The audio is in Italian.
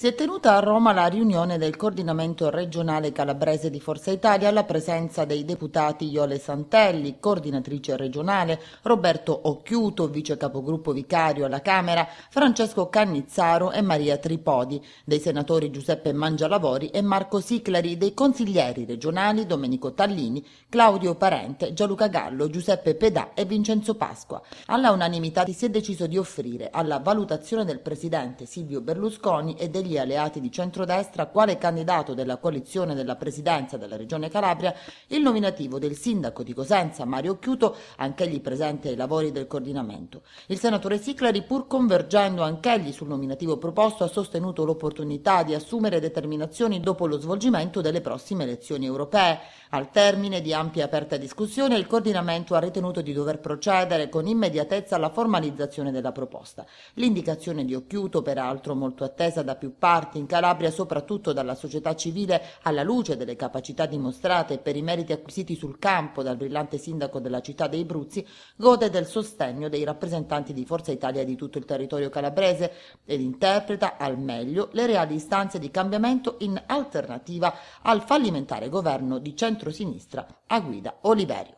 Si è tenuta a Roma la riunione del coordinamento regionale calabrese di Forza Italia alla presenza dei deputati Iole Santelli, coordinatrice regionale, Roberto Occhiuto, vice capogruppo vicario alla Camera, Francesco Cannizzaro e Maria Tripodi, dei senatori Giuseppe Mangialavori e Marco Siclari, dei consiglieri regionali Domenico Tallini, Claudio Parente, Gianluca Gallo, Giuseppe Pedà e Vincenzo Pasqua. Alla unanimità si è deciso di offrire alla valutazione del presidente Silvio Berlusconi e degli Lì Alleati di Centrodestra quale candidato della coalizione della presidenza della Regione Calabria il nominativo del sindaco di Cosenza Mario Chiuto, anch'egli presente ai lavori del coordinamento. Il senatore Siclari, pur convergendo anch'egli sul nominativo proposto, ha sostenuto l'opportunità di assumere determinazioni dopo lo svolgimento delle prossime elezioni europee. Al termine di ampia e aperta discussione, il coordinamento ha ritenuto di dover procedere con immediatezza alla formalizzazione della proposta. L'indicazione di Occhiuto, peraltro molto attesa da più parti in Calabria soprattutto dalla società civile alla luce delle capacità dimostrate e per i meriti acquisiti sul campo dal brillante sindaco della città dei Bruzzi, gode del sostegno dei rappresentanti di Forza Italia di tutto il territorio calabrese ed interpreta al meglio le reali istanze di cambiamento in alternativa al fallimentare governo di centrosinistra a guida Oliverio.